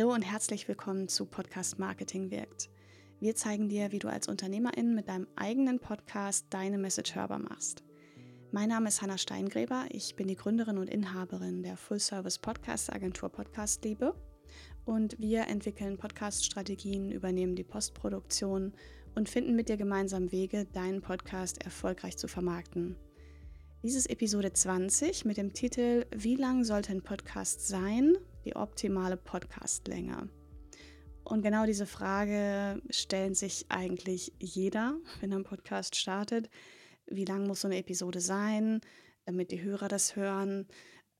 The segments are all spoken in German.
Hallo und herzlich willkommen zu Podcast Marketing wirkt. Wir zeigen dir, wie du als Unternehmerin mit deinem eigenen Podcast deine Message hörbar machst. Mein Name ist Hanna Steingräber, ich bin die Gründerin und Inhaberin der Full-Service Podcast Agentur Podcast Liebe und wir entwickeln Podcast-Strategien, übernehmen die Postproduktion und finden mit dir gemeinsam Wege, deinen Podcast erfolgreich zu vermarkten. Dies ist Episode 20 mit dem Titel Wie lang sollte ein Podcast sein? die optimale Podcastlänge? Und genau diese Frage stellen sich eigentlich jeder, wenn er einen Podcast startet. Wie lang muss so eine Episode sein, damit die Hörer das hören?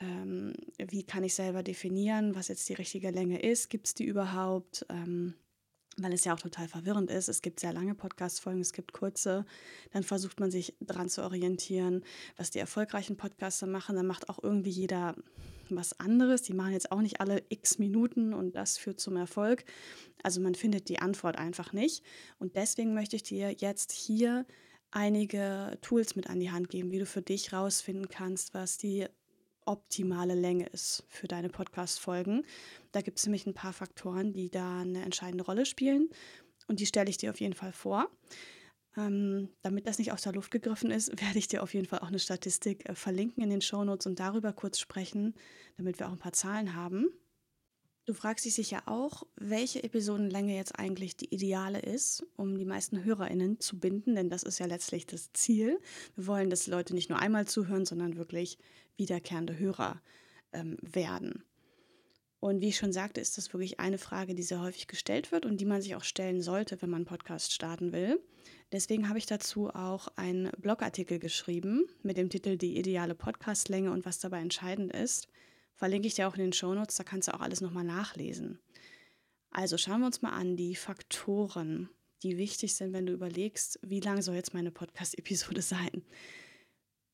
Ähm, wie kann ich selber definieren, was jetzt die richtige Länge ist? Gibt es die überhaupt? Ähm, weil es ja auch total verwirrend ist. Es gibt sehr lange Podcast-Folgen, es gibt kurze. Dann versucht man sich dran zu orientieren, was die erfolgreichen Podcaster machen. Dann macht auch irgendwie jeder was anderes. Die machen jetzt auch nicht alle x Minuten und das führt zum Erfolg. Also man findet die Antwort einfach nicht. Und deswegen möchte ich dir jetzt hier einige Tools mit an die Hand geben, wie du für dich rausfinden kannst, was die optimale Länge ist für deine Podcast-Folgen. Da gibt es nämlich ein paar Faktoren, die da eine entscheidende Rolle spielen. Und die stelle ich dir auf jeden Fall vor. Ähm, damit das nicht aus der Luft gegriffen ist, werde ich dir auf jeden Fall auch eine Statistik äh, verlinken in den Shownotes und darüber kurz sprechen, damit wir auch ein paar Zahlen haben. Du fragst dich sicher auch, welche Episodenlänge jetzt eigentlich die ideale ist, um die meisten HörerInnen zu binden, denn das ist ja letztlich das Ziel. Wir wollen, dass Leute nicht nur einmal zuhören, sondern wirklich wiederkehrende Hörer ähm, werden. Und wie ich schon sagte, ist das wirklich eine Frage, die sehr häufig gestellt wird und die man sich auch stellen sollte, wenn man einen Podcast starten will. Deswegen habe ich dazu auch einen Blogartikel geschrieben mit dem Titel Die ideale Podcastlänge und was dabei entscheidend ist. Verlinke ich dir auch in den Shownotes, da kannst du auch alles nochmal nachlesen. Also schauen wir uns mal an die Faktoren, die wichtig sind, wenn du überlegst, wie lang soll jetzt meine Podcast-Episode sein.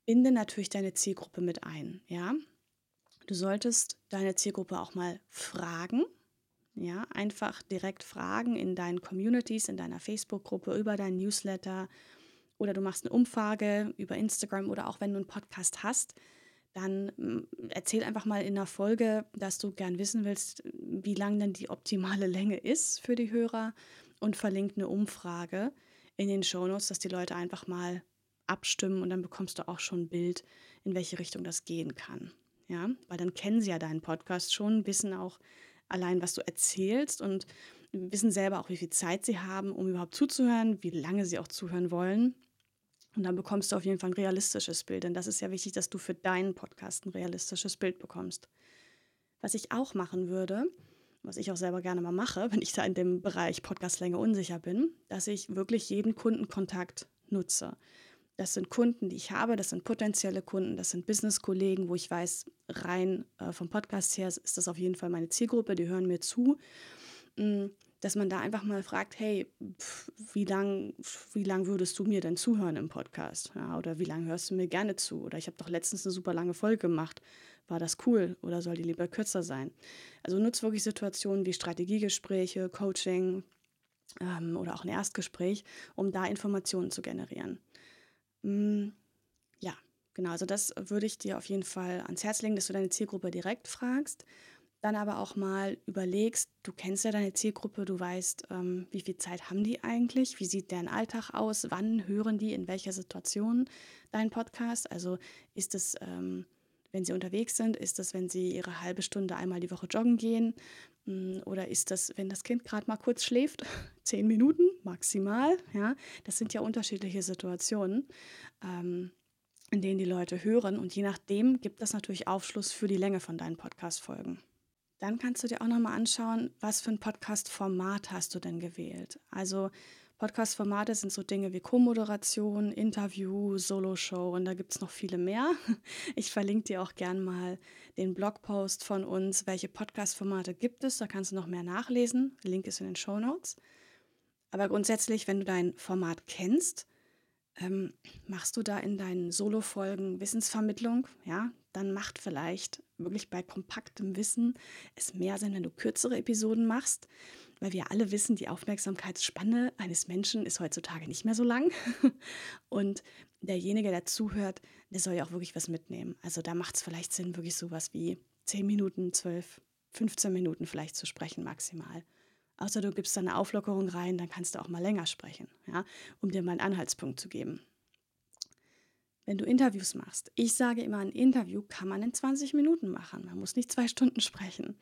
Binde natürlich deine Zielgruppe mit ein, ja? Du solltest deine Zielgruppe auch mal fragen, ja, einfach direkt fragen in deinen Communities, in deiner Facebook-Gruppe, über deinen Newsletter oder du machst eine Umfrage über Instagram oder auch wenn du einen Podcast hast, dann mm, erzähl einfach mal in der Folge, dass du gern wissen willst, wie lang denn die optimale Länge ist für die Hörer und verlink eine Umfrage in den Shownotes, dass die Leute einfach mal abstimmen und dann bekommst du auch schon ein Bild, in welche Richtung das gehen kann. Ja, weil dann kennen sie ja deinen Podcast schon, wissen auch, allein, was du erzählst und wissen selber auch, wie viel Zeit sie haben, um überhaupt zuzuhören, wie lange sie auch zuhören wollen. Und dann bekommst du auf jeden Fall ein realistisches Bild, denn das ist ja wichtig, dass du für deinen Podcast ein realistisches Bild bekommst. Was ich auch machen würde, was ich auch selber gerne mal mache, wenn ich da in dem Bereich Podcastlänge unsicher bin, dass ich wirklich jeden Kundenkontakt nutze das sind Kunden, die ich habe, das sind potenzielle Kunden, das sind Business-Kollegen, wo ich weiß, rein äh, vom Podcast her ist das auf jeden Fall meine Zielgruppe, die hören mir zu. Mm, dass man da einfach mal fragt, hey, pf, wie lang, wie lang würdest du mir denn zuhören im Podcast? Ja, oder wie lange hörst du mir gerne zu? Oder ich habe doch letztens eine super lange Folge gemacht. War das cool? Oder soll die lieber kürzer sein? Also nutzt wirklich Situationen wie Strategiegespräche, Coaching ähm, oder auch ein Erstgespräch, um da Informationen zu generieren. Mm, ja, genau. Also das würde ich dir auf jeden Fall ans Herz legen, dass du deine Zielgruppe direkt fragst. Dann aber auch mal überlegst, du kennst ja deine Zielgruppe, du weißt, ähm, wie viel Zeit haben die eigentlich, wie sieht deren Alltag aus, wann hören die, in welcher Situation deinen Podcast. Also ist es ähm, wenn sie unterwegs sind? Ist das, wenn sie ihre halbe Stunde einmal die Woche joggen gehen? Mm, oder ist das, wenn das Kind gerade mal kurz schläft? Zehn Minuten maximal. Ja? Das sind ja unterschiedliche Situationen. Ähm, in denen die Leute hören und je nachdem gibt das natürlich Aufschluss für die Länge von deinen Podcast-Folgen. Dann kannst du dir auch nochmal anschauen, was für ein Podcast-Format hast du denn gewählt. Also Podcast-Formate sind so Dinge wie Co-Moderation, Interview, Solo-Show und da gibt es noch viele mehr. Ich verlinke dir auch gern mal den Blogpost von uns, welche Podcast-Formate gibt es. Da kannst du noch mehr nachlesen. Link ist in den Show Notes. Aber grundsätzlich, wenn du dein Format kennst, ähm, machst du da in deinen Solo-Folgen Wissensvermittlung, ja, dann macht vielleicht wirklich bei kompaktem Wissen es mehr Sinn, wenn du kürzere Episoden machst weil wir alle wissen, die Aufmerksamkeitsspanne eines Menschen ist heutzutage nicht mehr so lang. Und derjenige, der zuhört, der soll ja auch wirklich was mitnehmen. Also da macht es vielleicht Sinn, wirklich sowas wie 10 Minuten, 12, 15 Minuten vielleicht zu sprechen maximal. Außer du gibst da eine Auflockerung rein, dann kannst du auch mal länger sprechen, ja, um dir mal einen Anhaltspunkt zu geben. Wenn du Interviews machst, ich sage immer, ein Interview kann man in 20 Minuten machen. Man muss nicht zwei Stunden sprechen.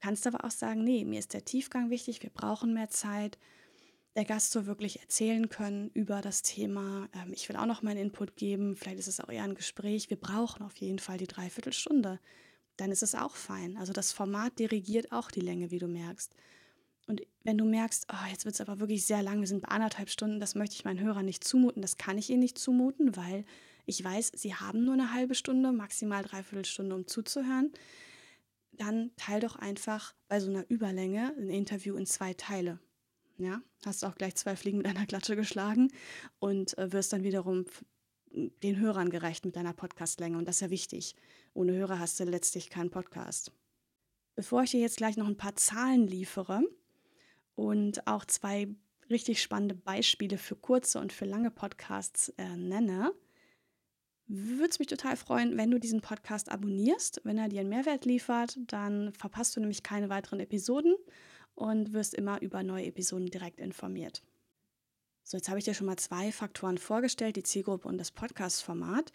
Du kannst aber auch sagen, nee, mir ist der Tiefgang wichtig, wir brauchen mehr Zeit. Der Gast soll wirklich erzählen können über das Thema. Ähm, ich will auch noch meinen Input geben. Vielleicht ist es auch eher ein Gespräch. Wir brauchen auf jeden Fall die Dreiviertelstunde. Dann ist es auch fein. Also das Format dirigiert auch die Länge, wie du merkst. Und wenn du merkst, oh, jetzt wird es aber wirklich sehr lang, wir sind bei anderthalb Stunden, das möchte ich meinen Hörern nicht zumuten, das kann ich ihnen nicht zumuten, weil ich weiß, sie haben nur eine halbe Stunde, maximal dreiviertel Stunde, um zuzuhören dann teil doch einfach bei so einer Überlänge ein Interview in zwei Teile. Ja, hast auch gleich zwei Fliegen mit einer Klatsche geschlagen und äh, wirst dann wiederum den Hörern gerecht mit deiner Podcastlänge. Und das ist ja wichtig. Ohne Hörer hast du letztlich keinen Podcast. Bevor ich dir jetzt gleich noch ein paar Zahlen liefere und auch zwei richtig spannende Beispiele für kurze und für lange Podcasts äh, nenne, würde es mich total freuen, wenn du diesen Podcast abonnierst. Wenn er dir einen Mehrwert liefert, dann verpasst du nämlich keine weiteren Episoden und wirst immer über neue Episoden direkt informiert. So, jetzt habe ich dir schon mal zwei Faktoren vorgestellt, die Zielgruppe und das Podcast-Format.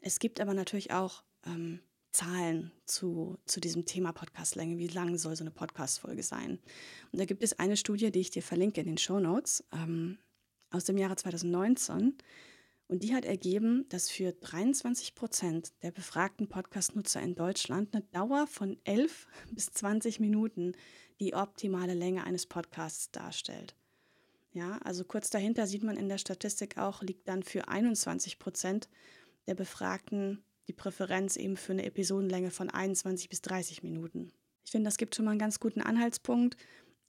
Es gibt aber natürlich auch ähm, Zahlen zu, zu diesem Thema Podcastlänge. Wie lang soll so eine Podcast-Folge sein? Und da gibt es eine Studie, die ich dir verlinke in den Show Notes ähm, aus dem Jahre 2019. Und die hat ergeben, dass für 23 Prozent der befragten Podcast-Nutzer in Deutschland eine Dauer von 11 bis 20 Minuten die optimale Länge eines Podcasts darstellt. Ja, also kurz dahinter sieht man in der Statistik auch, liegt dann für 21 Prozent der Befragten die Präferenz eben für eine Episodenlänge von 21 bis 30 Minuten. Ich finde, das gibt schon mal einen ganz guten Anhaltspunkt,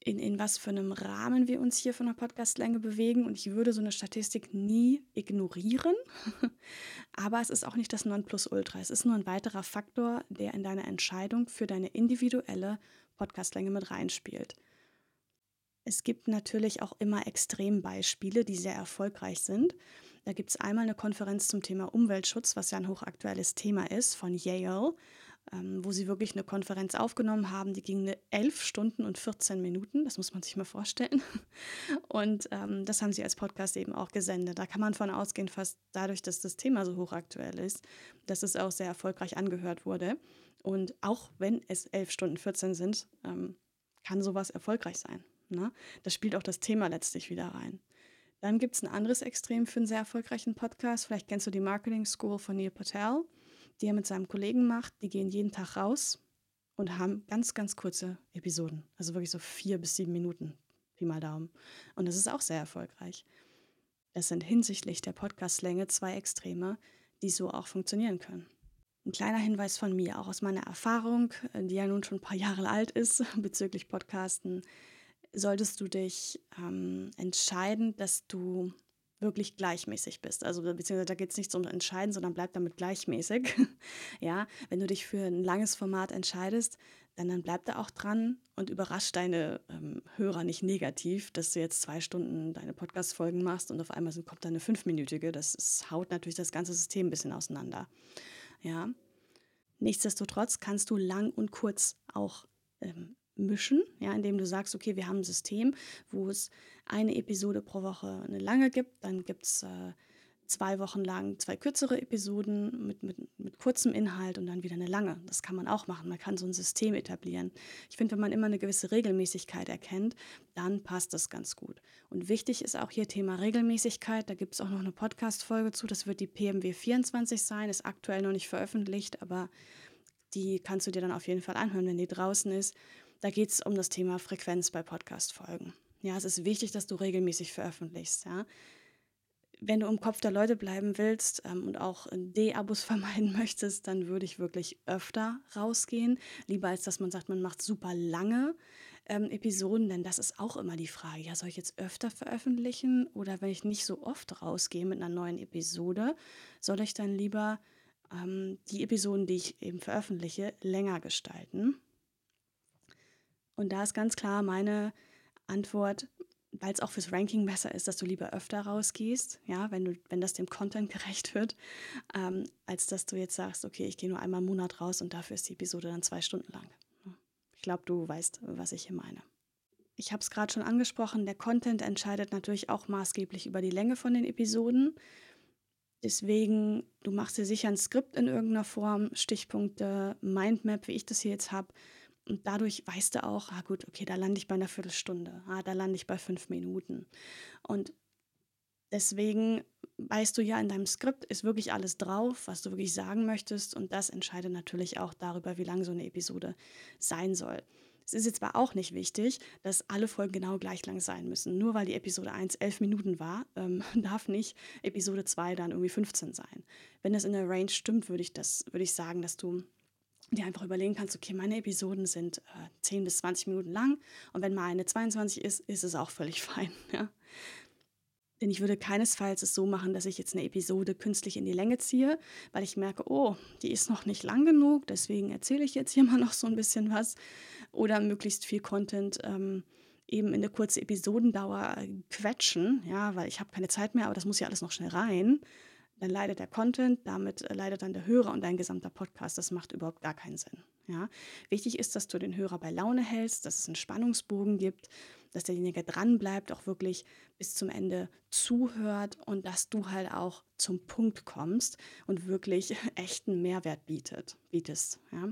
in, in was für einem Rahmen wir uns hier von der Podcastlänge bewegen. Und ich würde so eine Statistik nie ignorieren. Aber es ist auch nicht das Nonplusultra. Es ist nur ein weiterer Faktor, der in deine Entscheidung für deine individuelle Podcastlänge mit reinspielt. Es gibt natürlich auch immer Extrembeispiele, die sehr erfolgreich sind. Da gibt es einmal eine Konferenz zum Thema Umweltschutz, was ja ein hochaktuelles Thema ist, von Yale ähm, wo sie wirklich eine Konferenz aufgenommen haben. Die ging eine 11 Stunden und 14 Minuten, das muss man sich mal vorstellen. Und ähm, das haben sie als Podcast eben auch gesendet. Da kann man von ausgehen, fast dadurch, dass das Thema so hochaktuell ist, dass es auch sehr erfolgreich angehört wurde. Und auch wenn es 11 Stunden 14 sind, ähm, kann sowas erfolgreich sein. Ne? Da spielt auch das Thema letztlich wieder rein. Dann gibt es ein anderes Extrem für einen sehr erfolgreichen Podcast. Vielleicht kennst du die Marketing School von Neil Patel die er mit seinem Kollegen macht. Die gehen jeden Tag raus und haben ganz, ganz kurze Episoden. Also wirklich so vier bis sieben Minuten, Pi mal Daumen. Und das ist auch sehr erfolgreich. Das sind hinsichtlich der Podcastlänge zwei Extreme, die so auch funktionieren können. Ein kleiner Hinweis von mir, auch aus meiner Erfahrung, äh, die ja nun schon ein paar Jahre alt ist bezüglich Podcasten, solltest du dich ähm, entscheiden, dass du wirklich gleichmäßig bist. Also beziehungsweise da geht es nicht so um Entscheiden, sondern bleib damit gleichmäßig. ja, wenn du dich für ein langes Format entscheidest, dann, dann bleib da auch dran und überrasch deine ähm, Hörer nicht negativ, dass du jetzt zwei Stunden deine Podcast-Folgen machst und auf einmal sind, kommt da eine fünfminütige. Das ist, haut natürlich das ganze System ein bisschen auseinander. Ja. Nichtsdestotrotz kannst du lang und kurz auch ähm, mischen, ja, indem du sagst, okay, wir haben ein System, wo es eine Episode pro Woche eine lange gibt, dann gibt es äh, zwei Wochen lang zwei kürzere Episoden mit, mit, mit kurzem Inhalt und dann wieder eine lange. Das kann man auch machen. Man kann so ein System etablieren. Ich finde, wenn man immer eine gewisse Regelmäßigkeit erkennt, dann passt das ganz gut. Und wichtig ist auch hier Thema Regelmäßigkeit. Da gibt es auch noch eine Podcast-Folge zu. Das wird die PMW 24 sein, ist aktuell noch nicht veröffentlicht, aber die kannst du dir dann auf jeden Fall anhören, wenn die draußen ist. Da geht es um das Thema Frequenz bei Podcast-Folgen. Ja, es ist wichtig, dass du regelmäßig veröffentlichst. Ja. Wenn du im Kopf der Leute bleiben willst ähm, und auch äh, D-Abos vermeiden möchtest, dann würde ich wirklich öfter rausgehen. Lieber als dass man sagt, man macht super lange ähm, Episoden, denn das ist auch immer die Frage. Ja, soll ich jetzt öfter veröffentlichen oder wenn ich nicht so oft rausgehe mit einer neuen Episode, soll ich dann lieber ähm, die Episoden, die ich eben veröffentliche, länger gestalten? Und da ist ganz klar meine Antwort, weil es auch fürs Ranking besser ist, dass du lieber öfter rausgehst, ja, wenn du, wenn das dem Content gerecht wird, ähm, als dass du jetzt sagst, okay, ich gehe nur einmal im Monat raus und dafür ist die Episode dann zwei Stunden lang. Ich glaube, du weißt, was ich hier meine. Ich habe es gerade schon angesprochen, der Content entscheidet natürlich auch maßgeblich über die Länge von den Episoden. Deswegen, du machst dir sicher ein Skript in irgendeiner Form, Stichpunkte, Mindmap, wie ich das hier jetzt habe und dadurch weißt du auch, ah gut, okay, da lande ich bei einer Viertelstunde, ah, da lande ich bei fünf Minuten. Und deswegen weißt du ja in deinem Skript, ist wirklich alles drauf, was du wirklich sagen möchtest. Und das entscheidet natürlich auch darüber, wie lang so eine Episode sein soll. Es ist jetzt aber auch nicht wichtig, dass alle Folgen genau gleich lang sein müssen. Nur weil die Episode 1 elf Minuten war, ähm, darf nicht Episode 2 dann irgendwie 15 sein. Wenn das in der Range stimmt, würde ich, das, würde ich sagen, dass du dir einfach überlegen kannst, okay, meine Episoden sind äh, 10 bis 20 Minuten lang und wenn mal eine 22 ist, ist es auch völlig fein. Ja? Denn ich würde keinesfalls es so machen, dass ich jetzt eine Episode künstlich in die Länge ziehe, weil ich merke, oh, die ist noch nicht lang genug, deswegen erzähle ich jetzt hier mal noch so ein bisschen was oder möglichst viel Content. Ähm, eben in eine kurze Episodendauer äh, quetschen, ja, weil ich habe keine Zeit mehr, aber das muss ja alles noch schnell rein dann leidet der Content, damit äh, leidet dann der Hörer und dein gesamter Podcast. Das macht überhaupt gar keinen Sinn. Ja? Wichtig ist, dass du den Hörer bei Laune hältst, dass es einen Spannungsbogen gibt, dass derjenige dranbleibt, auch wirklich bis zum Ende zuhört und dass du halt auch zum Punkt kommst und wirklich echten Mehrwert bietet, bietest. Ja?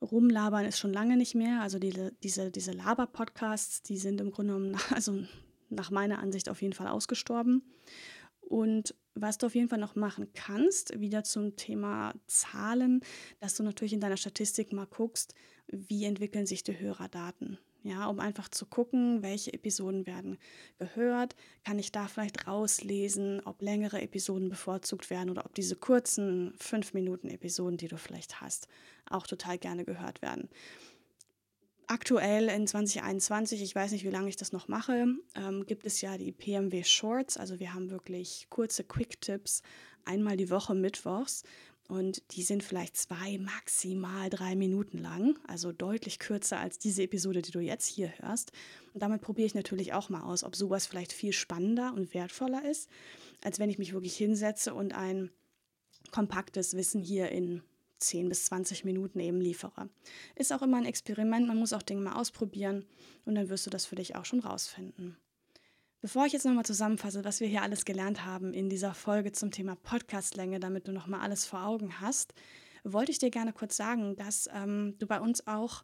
Rumlabern ist schon lange nicht mehr. Also die, diese, diese Laber-Podcasts, die sind im Grunde genommen, also nach meiner Ansicht auf jeden Fall ausgestorben. Und was du auf jeden Fall noch machen kannst, wieder zum Thema Zahlen, dass du natürlich in deiner Statistik mal guckst, wie entwickeln sich die Hörerdaten. Ja, um einfach zu gucken, welche Episoden werden gehört. Kann ich da vielleicht rauslesen, ob längere Episoden bevorzugt werden oder ob diese kurzen 5-Minuten-Episoden, die du vielleicht hast, auch total gerne gehört werden aktuell in 2021, ich weiß nicht, wie lange ich das noch mache, ähm, gibt es ja die PMW Shorts. Also wir haben wirklich kurze Quick-Tipps einmal die Woche mittwochs. Und die sind vielleicht zwei, maximal drei Minuten lang, also deutlich kürzer als diese Episode, die du jetzt hier hörst. Und damit probiere ich natürlich auch mal aus, ob sowas vielleicht viel spannender und wertvoller ist, als wenn ich mich wirklich hinsetze und ein kompaktes Wissen hier in 10 bis 20 Minuten eben liefere. Ist auch immer ein Experiment, man muss auch Dinge mal ausprobieren und dann wirst du das für dich auch schon rausfinden. Bevor ich jetzt nochmal zusammenfasse, was wir hier alles gelernt haben in dieser Folge zum Thema Podcastlänge, damit du nochmal alles vor Augen hast, wollte ich dir gerne kurz sagen, dass ähm, du bei uns auch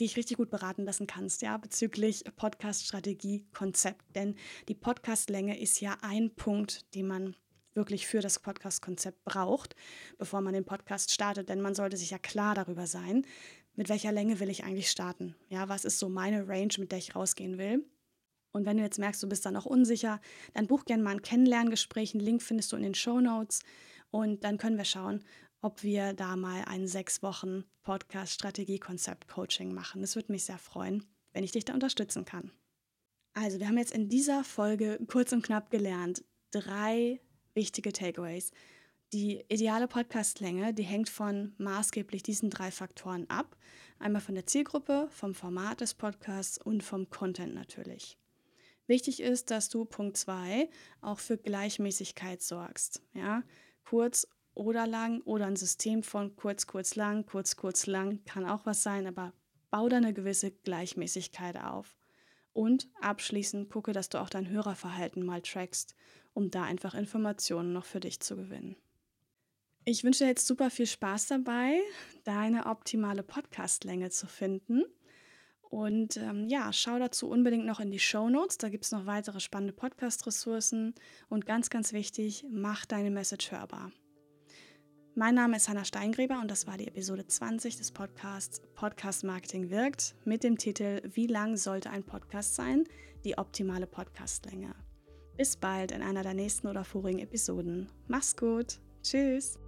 dich richtig gut beraten lassen kannst, ja, bezüglich Podcast-Strategie-Konzept. Denn die Podcastlänge ist ja ein Punkt, den man wirklich für das Podcast-Konzept braucht, bevor man den Podcast startet. Denn man sollte sich ja klar darüber sein, mit welcher Länge will ich eigentlich starten? Ja, was ist so meine Range, mit der ich rausgehen will? Und wenn du jetzt merkst, du bist da noch unsicher, dann buch gerne mal ein Kennenlerngespräch. Einen Link findest du in den Show Notes. Und dann können wir schauen, ob wir da mal ein sechs Wochen Podcast-Strategie-Konzept-Coaching machen. Es würde mich sehr freuen, wenn ich dich da unterstützen kann. Also, wir haben jetzt in dieser Folge kurz und knapp gelernt, drei wichtige Takeaways. Die ideale Podcastlänge, die hängt von maßgeblich diesen drei Faktoren ab. Einmal von der Zielgruppe, vom Format des Podcasts und vom Content natürlich. Wichtig ist, dass du Punkt 2 auch für Gleichmäßigkeit sorgst. Ja? Kurz oder lang oder ein System von kurz, kurz, lang, kurz, kurz, lang kann auch was sein, aber bau da eine gewisse Gleichmäßigkeit auf. Und abschließend gucke, dass du auch dein Hörerverhalten mal trackst um da einfach Informationen noch für dich zu gewinnen. Ich wünsche dir jetzt super viel Spaß dabei, deine optimale Podcastlänge zu finden. Und ähm, ja, schau dazu unbedingt noch in die Show Notes. Da gibt es noch weitere spannende Podcast-Ressourcen. Und ganz, ganz wichtig, mach deine Message hörbar. Mein Name ist Hanna Steingräber und das war die Episode 20 des Podcasts Podcast Marketing wirkt mit dem Titel Wie lang sollte ein Podcast sein? Die optimale Podcastlänge. Bis bald in einer der nächsten oder vorigen Episoden. Mach's gut. Tschüss.